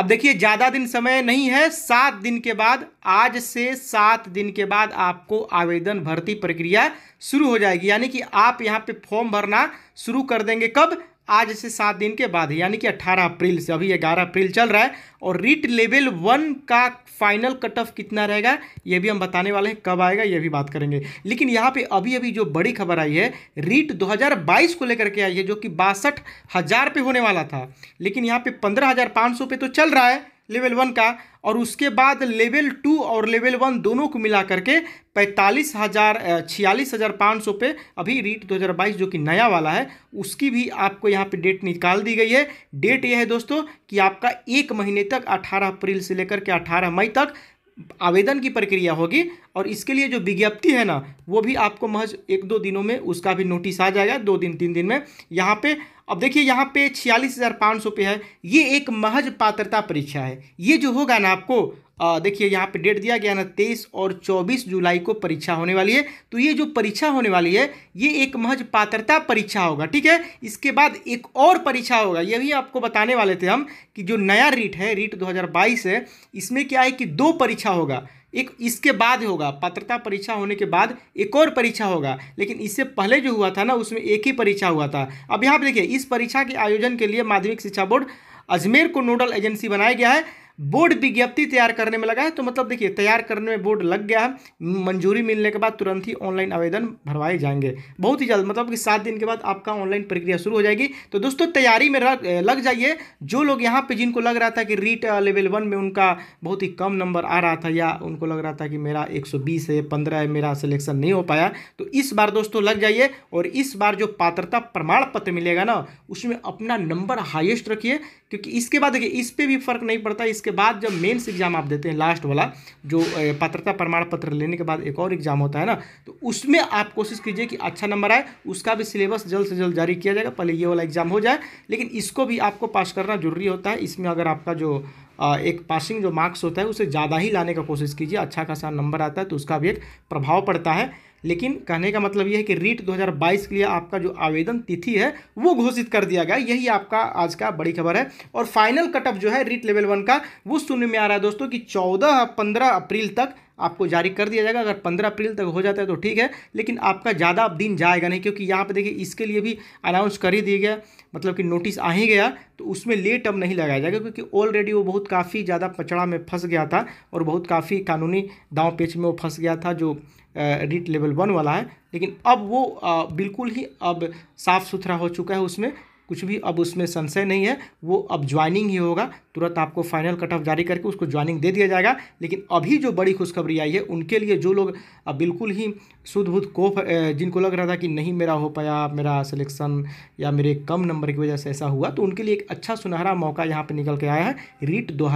अब देखिए ज़्यादा दिन समय नहीं है सात दिन के बाद आज से सात दिन के बाद आपको आवेदन भर्ती प्रक्रिया शुरू हो जाएगी यानी कि आप यहाँ पे फॉर्म भरना शुरू कर देंगे कब आज से सात दिन के बाद यानी कि 18 अप्रैल से अभी 11 अप्रैल चल रहा है और रीट लेवल वन का फाइनल कट ऑफ कितना रहेगा ये भी हम बताने वाले हैं कब आएगा ये भी बात करेंगे लेकिन यहाँ पे अभी अभी जो बड़ी खबर आई है रीट 2022 को लेकर के आई है जो कि बासठ हज़ार पे होने वाला था लेकिन यहाँ पे पंद्रह हज़ार सौ पे तो चल रहा है लेवल वन का और उसके बाद लेवल टू और लेवल वन दोनों को मिला करके पैंतालीस हज़ार छियालीस हज़ार पाँच सौ पे अभी रीट 2022 जो कि नया वाला है उसकी भी आपको यहाँ पे डेट निकाल दी गई है डेट यह है दोस्तों कि आपका एक महीने तक 18 अप्रैल से लेकर के 18 मई तक आवेदन की प्रक्रिया होगी और इसके लिए जो विज्ञप्ति है ना वो भी आपको महज एक दो दिनों में उसका भी नोटिस आ जाएगा दो दिन तीन दिन में यहाँ पे अब देखिए यहाँ पे छियालीस हज़ार पाँच सौ पे है ये एक महज पात्रता परीक्षा है ये जो होगा ना आपको देखिए यहाँ पे डेट दिया गया ना तेईस और चौबीस जुलाई को परीक्षा होने वाली है तो ये जो परीक्षा होने वाली है ये एक महज पात्रता परीक्षा होगा ठीक है इसके बाद एक और परीक्षा होगा ये भी आपको बताने वाले थे हम कि जो नया रीट है रीट दो है इसमें क्या है कि दो परीक्षा होगा एक इसके बाद होगा पात्रता परीक्षा होने के बाद एक और परीक्षा होगा लेकिन इससे पहले जो हुआ था ना उसमें एक ही परीक्षा हुआ था अब यहाँ पर देखिए इस परीक्षा के आयोजन के लिए माध्यमिक शिक्षा बोर्ड अजमेर को नोडल एजेंसी बनाया गया है बोर्ड विज्ञप्ति तैयार करने में लगा है तो मतलब देखिए तैयार करने में बोर्ड लग गया है मंजूरी मिलने के बाद तुरंत ही ऑनलाइन आवेदन भरवाए जाएंगे बहुत ही जल्द मतलब कि सात दिन के बाद आपका ऑनलाइन प्रक्रिया शुरू हो जाएगी तो दोस्तों तैयारी में लग जाइए जो लोग यहाँ पे जिनको लग रहा था कि रीट लेवल वन में उनका बहुत ही कम नंबर आ रहा था या उनको लग रहा था कि मेरा एक है पंद्रह है मेरा सिलेक्शन नहीं हो पाया तो इस बार दोस्तों लग जाइए और इस बार जो पात्रता प्रमाण पत्र मिलेगा ना उसमें अपना नंबर हाइएस्ट रखिए क्योंकि इसके बाद देखिए इस पर भी फर्क नहीं पड़ता इसके उसके बाद जब मेन्स एग्ज़ाम आप देते हैं लास्ट वाला जो पात्रता प्रमाण पत्र लेने के बाद एक और एग्ज़ाम होता है ना तो उसमें आप कोशिश कीजिए कि अच्छा नंबर आए उसका भी सिलेबस जल्द से जल्द जारी किया जाएगा पहले ये वाला एग्ज़ाम हो जाए लेकिन इसको भी आपको पास करना जरूरी होता है इसमें अगर आपका जो एक पासिंग जो मार्क्स होता है उसे ज़्यादा ही लाने का कोशिश कीजिए अच्छा खासा नंबर आता है तो उसका भी एक प्रभाव पड़ता है लेकिन कहने का मतलब यह है कि रीट 2022 के लिए आपका जो आवेदन तिथि है वो घोषित कर दिया गया यही आपका आज का बड़ी खबर है और फाइनल कटअप जो है रीट लेवल वन का वो सुनने में आ रहा है दोस्तों कि चौदह पंद्रह अप्रैल तक आपको जारी कर दिया जाएगा अगर पंद्रह अप्रैल तक हो जाता है तो ठीक है लेकिन आपका ज़्यादा अब दिन जाएगा नहीं क्योंकि यहाँ पर देखिए इसके लिए भी अनाउंस कर ही दिया गया मतलब कि नोटिस आ ही गया तो उसमें लेट अब नहीं लगाया जाएगा क्योंकि ऑलरेडी वो बहुत काफ़ी ज़्यादा पचड़ा में फंस गया था और बहुत काफ़ी कानूनी दाव पेच में वो फंस गया था जो रीट लेवल वन वाला है लेकिन अब वो बिल्कुल ही अब साफ़ सुथरा हो चुका है उसमें कुछ भी अब उसमें संशय नहीं है वो अब ज्वाइनिंग ही होगा तुरंत आपको फाइनल कट ऑफ जारी करके उसको ज्वाइनिंग दे दिया जाएगा लेकिन अभी जो बड़ी खुशखबरी आई है उनके लिए जो लोग अब बिल्कुल ही शुद्धभूत कोप जिनको लग रहा था कि नहीं मेरा हो पाया मेरा सिलेक्शन या मेरे कम नंबर की वजह से ऐसा हुआ तो उनके लिए एक अच्छा सुनहरा मौका यहाँ पर निकल के आया है रीट दो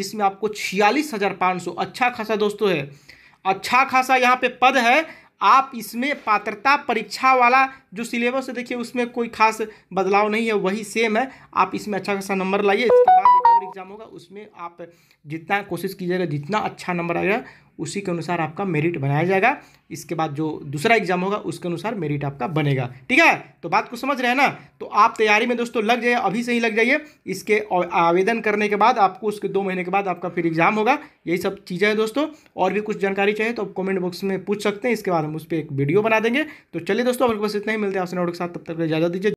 जिसमें आपको छियालीस अच्छा खासा दोस्तों है अच्छा खासा यहाँ पे पद है आप इसमें पात्रता परीक्षा वाला जो सिलेबस है देखिए उसमें कोई खास बदलाव नहीं है वही सेम है आप इसमें अच्छा खासा नंबर लाइए इसके बाद एग्ज़ाम होगा उसमें आप जितना कोशिश कीजिएगा जितना अच्छा नंबर आएगा उसी के अनुसार आपका मेरिट बनाया जाएगा इसके बाद जो दूसरा एग्ज़ाम होगा उसके अनुसार मेरिट आपका बनेगा ठीक है तो बात को समझ रहे हैं ना तो आप तैयारी में दोस्तों लग जाइए अभी से ही लग जाइए इसके आवेदन करने के बाद आपको उसके दो महीने के बाद आपका फिर एग्ज़ाम होगा यही सब चीज़ें हैं दोस्तों और भी कुछ जानकारी चाहिए तो आप कॉमेंट बॉक्स में पूछ सकते हैं इसके बाद हम उस पर एक वीडियो बना देंगे तो चलिए दोस्तों हमारे पास इतना ही मिलते हैं आपसे नोट के साथ तब तक इजाज़त दीजिए